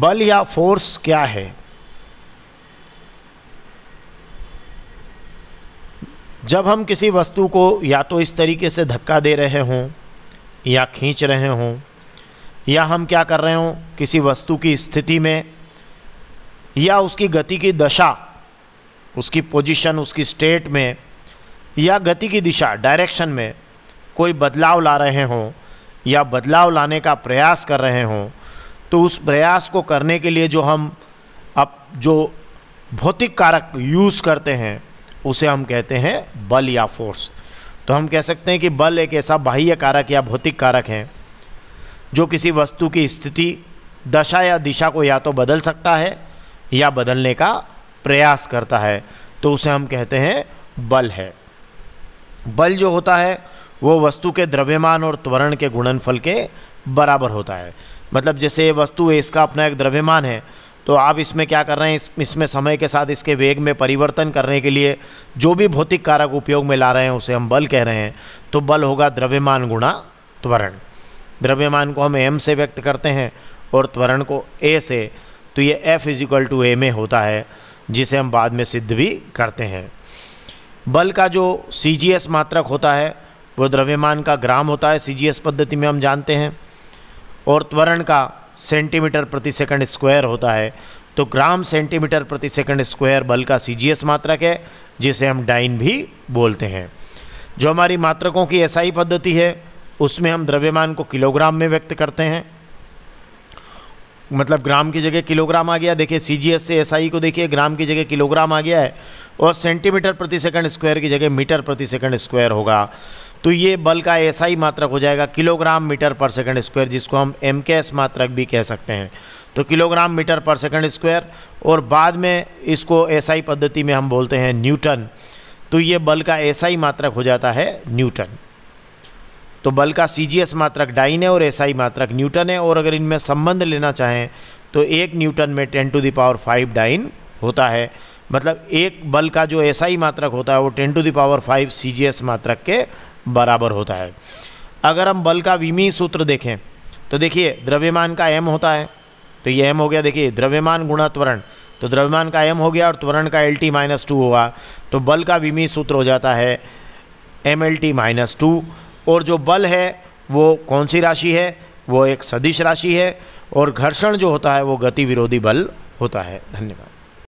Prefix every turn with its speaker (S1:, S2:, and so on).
S1: बल या फोर्स क्या है जब हम किसी वस्तु को या तो इस तरीके से धक्का दे रहे हों या खींच रहे हों या हम क्या कर रहे हों किसी वस्तु की स्थिति में या उसकी गति की दशा उसकी पोजीशन उसकी स्टेट में या गति की दिशा डायरेक्शन में कोई बदलाव ला रहे हों या बदलाव लाने का प्रयास कर रहे हों तो उस प्रयास को करने के लिए जो हम अब जो भौतिक कारक यूज़ करते हैं उसे हम कहते हैं बल या फोर्स तो हम कह सकते हैं कि बल एक ऐसा बाह्य कारक या भौतिक कारक है जो किसी वस्तु की स्थिति दशा या दिशा को या तो बदल सकता है या बदलने का प्रयास करता है तो उसे हम कहते हैं बल है बल जो होता है वो वस्तु के द्रव्यमान और त्वरण के गुणनफल के बराबर होता है मतलब जैसे ये वस्तु है इसका अपना एक द्रव्यमान है तो आप इसमें क्या कर रहे हैं इस, इसमें समय के साथ इसके वेग में परिवर्तन करने के लिए जो भी भौतिक कारक उपयोग में ला रहे हैं उसे हम बल कह रहे हैं तो बल होगा द्रव्यमान गुणा त्वरण द्रव्यमान को हम एम से व्यक्त करते हैं और त्वरण को ए से तो ये F equal to M A होता है जिसे हम बाद में सिद्ध भी करते हैं बल का जो सी जी एस मात्रक होता है वो द्रव्यमान का ग्राम होता है सी जी एस पद्धति में हम जानते हैं और त्वरण का सेंटीमीटर प्रति सेकंड स्क्वायर होता है तो ग्राम सेंटीमीटर प्रति सेकंड स्क्वायर बल का सीजीएस मात्रक है जिसे हम डाइन भी बोलते हैं जो हमारी मात्रकों की एसआई पद्धति है उसमें हम द्रव्यमान को किलोग्राम में व्यक्त करते हैं मतलब ग्राम की जगह किलोग्राम आ गया देखिए सी से एस को देखिए ग्राम की जगह किलोग्राम आ गया है और सेंटीमीटर प्रति सेकंड स्क्वायर की जगह मीटर प्रति सेकंड स्क्वायर होगा तो ये बल का एस e मात्रक हो जाएगा kilogram metre per second square जिसको हम एम मात्रक भी कह सकते हैं तो kilogram metre per second square और बाद में इसको एस e पद्धति में हम बोलते हैं न्यूटन तो ये बल का एस मात्रक हो जाता है न्यूटन तो बल का सी मात्रक डाइन है और एस मात्रक न्यूटन है और अगर इनमें संबंध लेना चाहें तो एक न्यूटन में ten to the power five dyne होता है मतलब एक बल का जो एस मात्रक होता है वो ten to the power five C मात्रक के बराबर होता है अगर हम बल का विमी सूत्र देखें तो देखिए द्रव्यमान का एम होता है तो ये एम हो गया देखिए द्रव्यमान गुणा त्वरण तो द्रव्यमान का एम हो गया और त्वरण का एल टी माइनस टू होगा तो बल का विमी सूत्र हो जाता है M L T minus two और जो बल है वो कौन सी राशि है वो एक सदिश राशि है और घर्षण जो होता है वो गति विरोधी बल होता है धन्यवाद